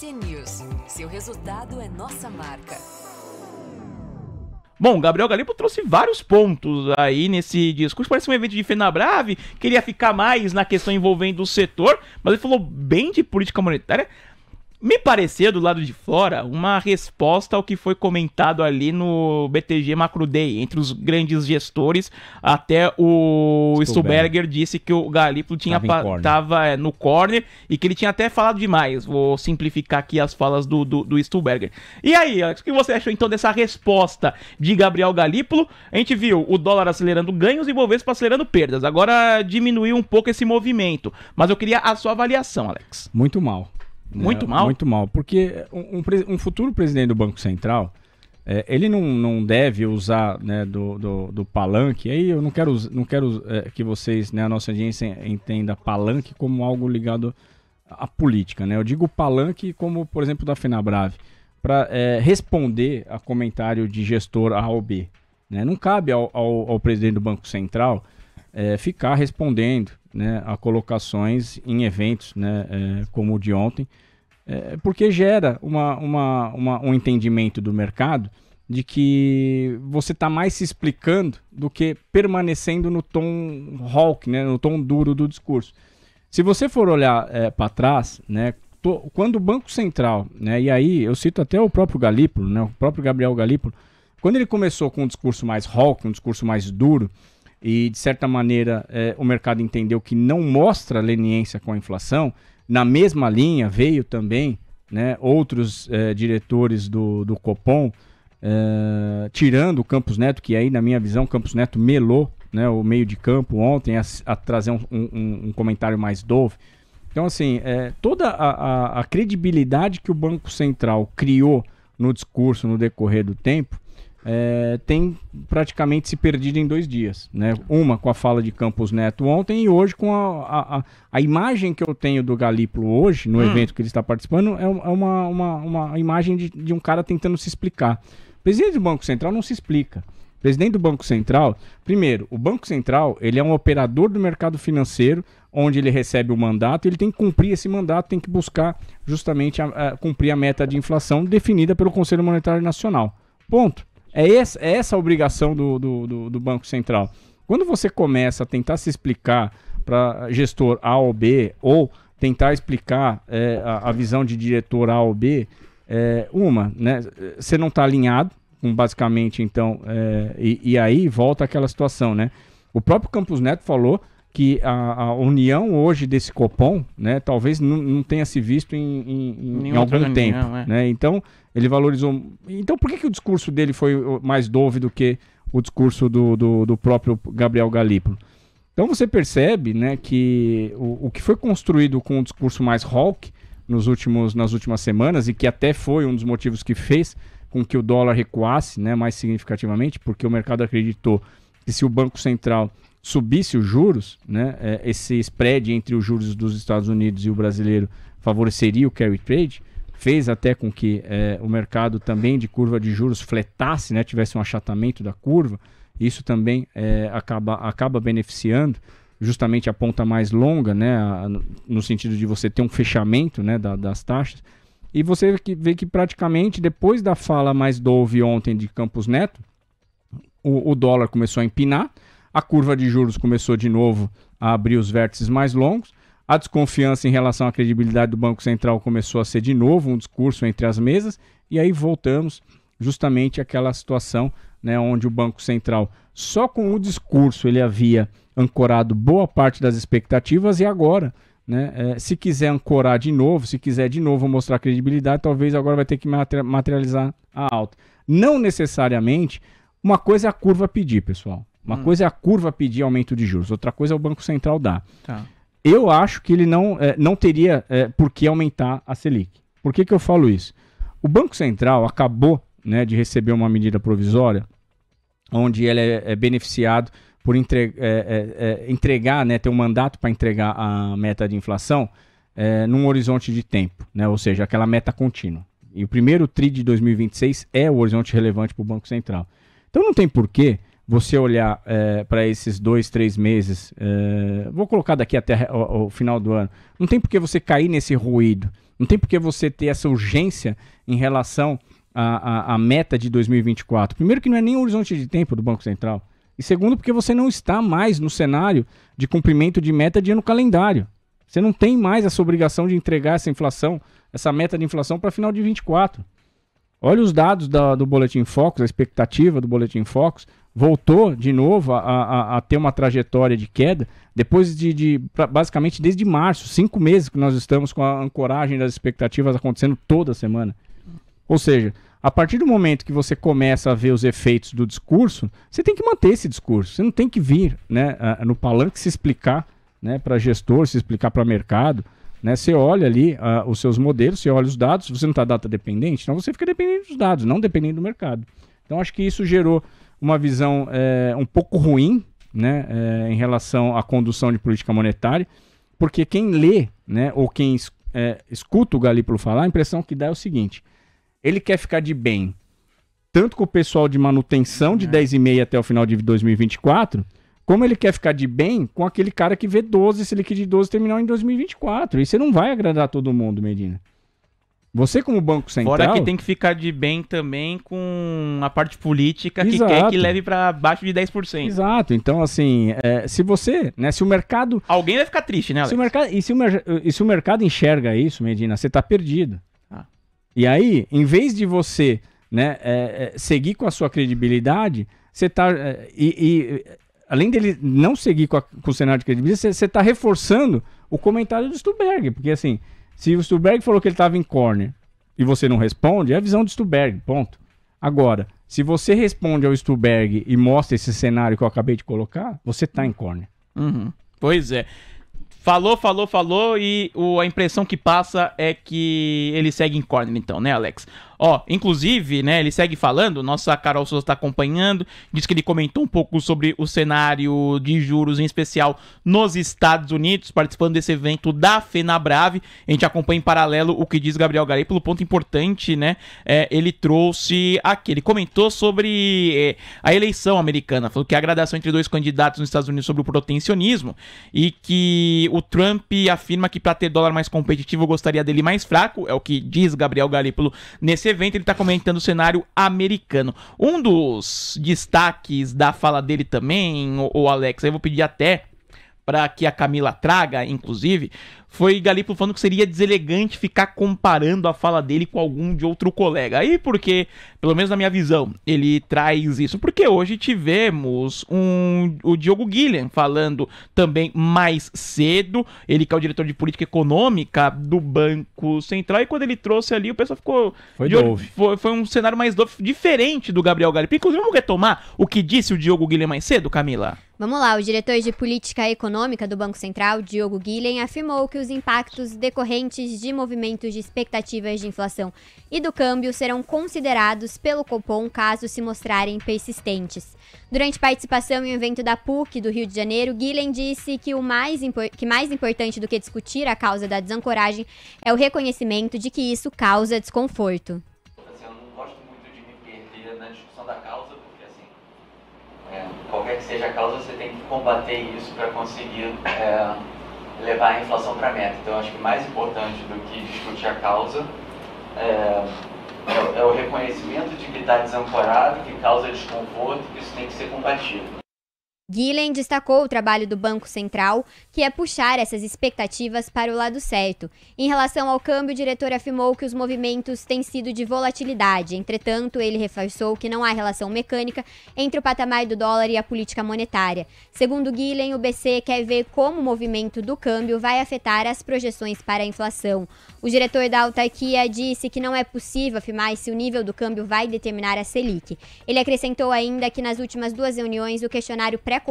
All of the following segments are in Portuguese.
News. Seu resultado é nossa marca. Bom, Gabriel Galipo trouxe vários pontos aí nesse discurso. Parece um evento de Fenabrave, queria ficar mais na questão envolvendo o setor, mas ele falou bem de política monetária. Me parecia do lado de fora uma resposta ao que foi comentado ali no BTG Macro Day, entre os grandes gestores, até o Stuberger disse que o Galipo tinha é, no corner e que ele tinha até falado demais. Vou simplificar aqui as falas do, do, do Stuberger. E aí, Alex, o que você achou então dessa resposta de Gabriel Galípolo? A gente viu o dólar acelerando ganhos e o Bovespa acelerando perdas. Agora diminuiu um pouco esse movimento, mas eu queria a sua avaliação, Alex. Muito mal. Né? Muito é, mal? Muito mal, porque um, um, futuro presidente do Banco Central, é, ele não, não deve usar né, do, do, do, palanque, aí eu não quero, não quero é, que vocês, né, a nossa audiência, entenda palanque como algo ligado à política. Né? Eu digo palanque como, por exemplo, da FenaBrave, para é, responder a comentário de gestor A ou B. Né? Não cabe ao, ao, ao presidente do Banco Central é, ficar respondendo né, a colocações em eventos né, é, como o de ontem, é, porque gera uma, uma, uma, um entendimento do mercado de que você está mais se explicando do que permanecendo no tom rock, né, no tom duro do discurso. Se você for olhar é, para trás, né, to, quando o Banco Central, né, e aí eu cito até o próprio Galípolo, né, o próprio Gabriel Galípolo, quando ele começou com um discurso mais rock, um discurso mais duro, e, de certa maneira, é, o mercado entendeu que não mostra leniência com a inflação. Na mesma linha, veio também né, outros é, diretores do, do Copom, é, tirando o Campos Neto, que aí, na minha visão, Campos Neto melou né, o meio de campo ontem a, a trazer um, um, um, comentário mais dove. Então, assim, é, toda a, a, a credibilidade que o Banco Central criou no discurso no decorrer do tempo é, tem praticamente se perdido em dois dias. Né? Uma com a fala de Campos Neto ontem e hoje com a, a, a imagem que eu tenho do Galípolo hoje, no hum. evento que ele está participando, é, é uma, uma, uma imagem de, de um cara tentando se explicar. O presidente do Banco Central não se explica. O presidente do Banco Central, primeiro, o Banco Central ele é um operador do mercado financeiro, onde ele recebe o mandato, ele tem que cumprir esse mandato, tem que buscar justamente a, a, cumprir a meta de inflação definida pelo Conselho Monetário Nacional. Ponto. É essa, é essa a obrigação do, do, do, do Banco Central. Quando você começa a tentar se explicar para gestor A ou B, ou tentar explicar é, a, a, visão de diretor A ou B, é, uma, né, você não está alinhado com basicamente, então, é, e, e, aí volta aquela situação, né? O próprio Campos Neto falou que a, a, união hoje desse Copom, né, talvez não tenha se visto em, em, em algum tempo. É. Né? Então, ele valorizou. Então, por que, que o discurso dele foi mais dove do que o discurso do, do, do próprio Gabriel Galípolo? Então, você percebe né, que o, o que foi construído com o discurso mais Hulk nos últimos, nas últimas semanas, e que até foi um dos motivos que fez com que o dólar recuasse né, mais significativamente, porque o mercado acreditou que se o Banco Central subisse os juros, né, é, esse spread entre os juros dos Estados Unidos e o brasileiro favoreceria o carry trade, fez até com que é, o mercado também de curva de juros fletasse, né, tivesse um achatamento da curva, isso também é, acaba, acaba beneficiando justamente a ponta mais longa, né, a, no sentido de você ter um fechamento né, da, das taxas. E você vê que praticamente depois da fala mais dove ontem de Campos Neto, o, o dólar começou a empinar, a curva de juros começou de novo a abrir os vértices mais longos. A desconfiança em relação à credibilidade do Banco Central começou a ser de novo um discurso entre as mesas. E aí voltamos justamente àquela situação né, onde o Banco Central, só com o discurso, ele havia ancorado boa parte das expectativas e agora. Né, é, se quiser ancorar de novo, se quiser de novo mostrar credibilidade, talvez agora vai ter que materializar a alta. Não necessariamente uma coisa é a curva pedir, pessoal. Uma hum. coisa é a curva pedir aumento de juros, outra coisa é o Banco Central dar. Tá. Eu acho que ele não, é, não teria é, por que aumentar a Selic. Por que, que eu falo isso? O Banco Central acabou né, de receber uma medida provisória onde ele é, é beneficiado por entre, eh, entregar, né, ter um mandato para entregar a meta de inflação num horizonte de tempo, né, ou seja, aquela meta contínua. E o primeiro TRI de 2026 é o horizonte relevante para o Banco Central. Então não tem porquê você olhar é, para esses dois, três meses, é, vou colocar daqui até o, o, final do ano, não tem por que você cair nesse ruído, não tem por que você ter essa urgência em relação à, à, à meta de 2024. Primeiro, que não é nem o horizonte de tempo do Banco Central. E segundo, porque você não está mais no cenário de cumprimento de meta de ano calendário. Você não tem mais essa obrigação de entregar essa inflação, essa meta de inflação para final de 2024. Olha os dados da, do Boletim Focus, a expectativa do Boletim Focus voltou de novo a, a, a, ter uma trajetória de queda depois de, de pra, basicamente desde março, cinco meses que nós estamos com a ancoragem das expectativas acontecendo toda semana. Ou seja, a partir do momento que você começa a ver os efeitos do discurso, você tem que manter esse discurso. Você não tem que vir né, no palanque se explicar né, para gestor, se explicar para mercado. Né? Você olha ali uh, os seus modelos, você olha os dados, você não está data dependente, então você fica dependente dos dados, não dependendo do mercado. Então acho que isso gerou uma visão é, um pouco ruim né, é, em relação à condução de política monetária, porque quem lê né, ou quem es, é, escuta o Galípolo falar, a impressão que dá é o seguinte: ele quer ficar de bem tanto com o pessoal de manutenção de é. 10,5 até o final de 2024, como ele quer ficar de bem com aquele cara que vê 12 se ele que de 12 terminar em 2024. E você não vai agradar todo mundo, Medina. Você, como Banco Central. Fora que tem que ficar de bem também com a parte política Exato. que quer que leve para baixo de 10%. Exato. Então, assim, é, se você, né, se o mercado. Alguém vai ficar triste, né, Alex? Se o mercado, e, se o, e se o mercado enxerga isso, Medina, você tá perdido. Ah. E aí, em vez de você né, é, é seguir com a sua credibilidade, você tá. É, e, e além dele não seguir com, a, com o cenário de credibilidade, você está reforçando o comentário do Stuberg, porque assim. Se o Stuberg falou que ele estava em corner e você não responde, é a visão do Stuberg, ponto. Agora, se você responde ao Stuberg e mostra esse cenário que eu acabei de colocar, você está em corner. Uhum. Pois é. Falou, falou, falou e o, a impressão que passa é que ele segue em corner então, né, Alex? Ó, inclusive, né, ele segue falando, nossa Carol Souza está acompanhando, diz que ele comentou um pouco sobre o cenário de juros, em especial nos Estados Unidos, participando desse evento da FenaBrave. A gente acompanha em paralelo o que diz Gabriel Pelo ponto importante, né? É, ele trouxe aqui, ele comentou sobre é, a eleição americana, falou que a gradação entre dois candidatos nos Estados Unidos sobre o protecionismo e que o Trump afirma que para ter dólar mais competitivo gostaria dele mais fraco, é o que diz Gabriel Garepolo nesse evento, ele está comentando o cenário americano. Um dos destaques da fala dele também, o Alex, eu vou pedir até para que a Camila traga, inclusive, foi Galipo falando que seria deselegante ficar comparando a fala dele com algum de outro colega. Aí porque, pelo menos na minha visão, ele traz isso. Porque hoje tivemos um, o Diogo Guilherme falando também mais cedo, ele que é o diretor de política econômica do Banco Central, e quando ele trouxe ali, o pessoal ficou... Foi Diogo, foi, foi, um cenário mais do, diferente do Gabriel Galipo. Inclusive, vamos retomar o que disse o Diogo Guilherme mais cedo, Camila? Vamos lá, o diretor de política econômica do Banco Central, Diogo Guilherme, afirmou que os impactos decorrentes de movimentos de expectativas de inflação e do câmbio serão considerados pelo Copom caso se mostrarem persistentes. Durante participação em um evento da PUC do Rio de Janeiro, Guilherme disse que o mais, que mais importante do que discutir a causa da desancoragem é o reconhecimento de que isso causa desconforto. Assim, eu não gosto muito de me perder na discussão da causa, porque assim, é, qualquer que seja a causa, você tem que combater isso para conseguir. É levar a inflação para a meta. Então, acho que mais importante do que discutir a causa é, é o é reconhecimento de que está desancorado, que causa desconforto, que isso tem que ser combatido. Guilherme destacou o trabalho do Banco Central, que é puxar essas expectativas para o lado certo. Em relação ao câmbio, o diretor afirmou que os movimentos têm sido de volatilidade. Entretanto, ele reforçou que não há relação mecânica entre o patamar do dólar e a política monetária. Segundo Guilherme, o BC quer ver como o movimento do câmbio vai afetar as projeções para a inflação. O diretor da autarquia disse que não é possível afirmar se o nível do câmbio vai determinar a Selic. Ele acrescentou ainda que nas últimas duas reuniões o questionário pré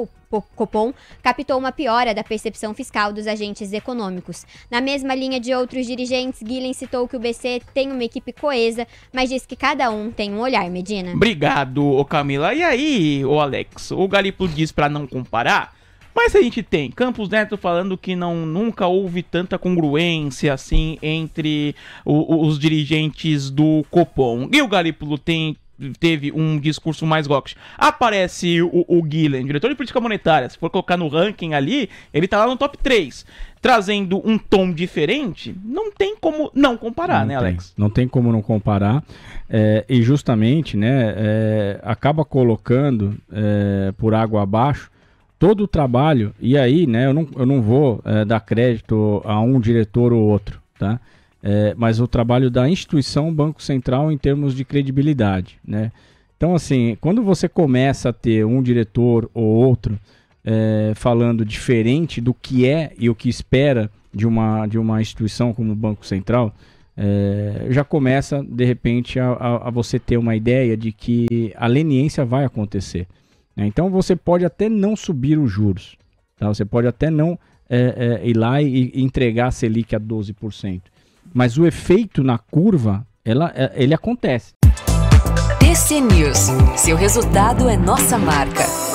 Copom captou uma piora da percepção fiscal dos agentes econômicos. Na mesma linha de outros dirigentes, Guilherme citou que o BC tem uma equipe coesa, mas diz que cada um tem um olhar, Medina. Obrigado, ô Camila. E aí, ô Alex, o Galipulo diz para não comparar, mas a gente tem Campos Neto falando que não nunca houve tanta congruência assim entre o, os dirigentes do Copom. E o Galípolo tem teve um discurso mais rock. Aparece o, o Guilherme, diretor de política monetária, se for colocar no ranking ali, ele tá lá no top 3. Trazendo um tom diferente, não tem como não comparar, não né, tem. Alex? Não tem como não comparar. É, e justamente, né, é, acaba colocando é, por água abaixo todo o trabalho. E aí, né, eu não, eu não vou é, dar crédito a um diretor ou outro, tá? é, mas o trabalho da instituição Banco Central em termos de credibilidade, né? Então, assim, quando você começa a ter um diretor ou outro é, falando diferente do que é e o que espera de uma, de uma instituição como o Banco Central, é, já começa, de repente, a, a, a, você ter uma ideia de que a leniência vai acontecer. Né? Então, você pode até não subir os juros, tá? você pode até não é, é ir lá e, e entregar a Selic a 12% mas o efeito na curva, ela, é, ele acontece. TC News, seu resultado é nossa marca.